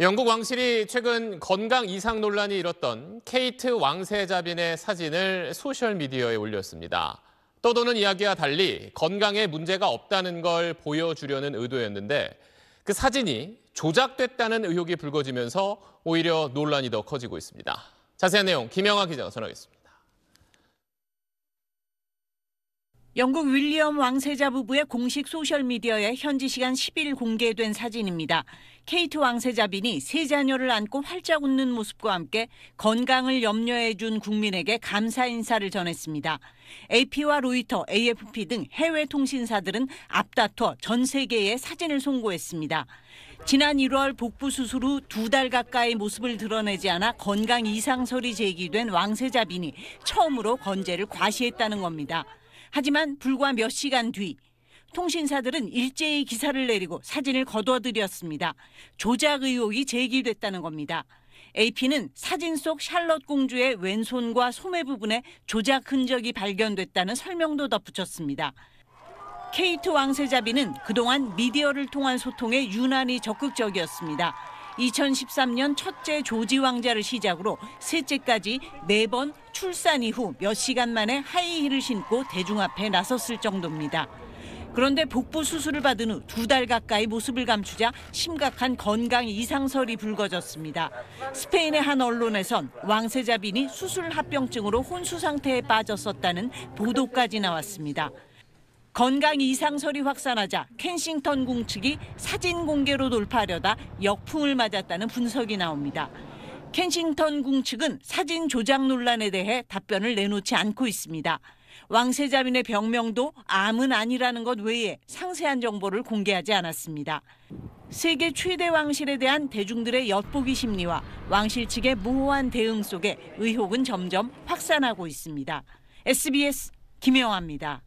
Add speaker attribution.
Speaker 1: 영국 왕실이 최근 건강 이상 논란이 일었던 케이트 왕세자빈의 사진을 소셜미디어에 올렸습니다. 떠도는 이야기와 달리 건강에 문제가 없다는 걸 보여주려는 의도였는데 그 사진이 조작됐다는 의혹이 불거지면서 오히려 논란이 더 커지고 있습니다. 자세한 내용 김영아 기자가 전하겠습니다.
Speaker 2: 영국 윌리엄 왕세자 부부의 공식 소셜미디어에 현지 시간 10일 공개된 사진입니다. 케이트 왕세자빈이 세 자녀를 안고 활짝 웃는 모습과 함께 건강을 염려해준 국민에게 감사 인사를 전했습니다. AP와 로이터, AFP 등 해외 통신사들은 앞다퉈 전 세계에 사진을 송고했습니다. 지난 1월 복부 수술 후 두 달 가까이 모습을 드러내지 않아 건강 이상설이 제기된 왕세자빈이 처음으로 건재를 과시했다는 겁니다. 하지만 불과 몇 시간 뒤 통신사들은 일제히 기사를 내리고 사진을 거둬들였습니다. 조작 의혹이 제기됐다는 겁니다. AP는 사진 속 샬럿 공주의 왼손과 소매 부분에 조작 흔적이 발견됐다는 설명도 덧붙였습니다. 케이트 왕세자비는 그동안 미디어를 통한 소통에 유난히 적극적이었습니다. 2013년 첫째 조지 왕자를 시작으로 셋째까지 네번 출산 이후 몇 시간 만에 하이힐을 신고 대중 앞에 나섰을 정도입니다. 그런데 복부 수술을 받은 후 두 달 가까이 모습을 감추자 심각한 건강 이상설이 불거졌습니다. 스페인의 한 언론에선 왕세자빈이 수술 합병증으로 혼수 상태에 빠졌었다는 보도까지 나왔습니다. 건강 이상설이 확산하자 켄싱턴 궁 측이 사진 공개로 돌파하려다 역풍을 맞았다는 분석이 나옵니다. 켄싱턴 궁 측은 사진 조작 논란에 대해 답변을 내놓지 않고 있습니다. 왕세자민의 병명도 암은 아니라는 것 외에 상세한 정보를 공개하지 않았습니다. 세계 최대 왕실에 대한 대중들의 엿보기 심리와 왕실 측의 무호한 대응 속에 의혹은 점점 확산하고 있습니다. SBS 김영화입니다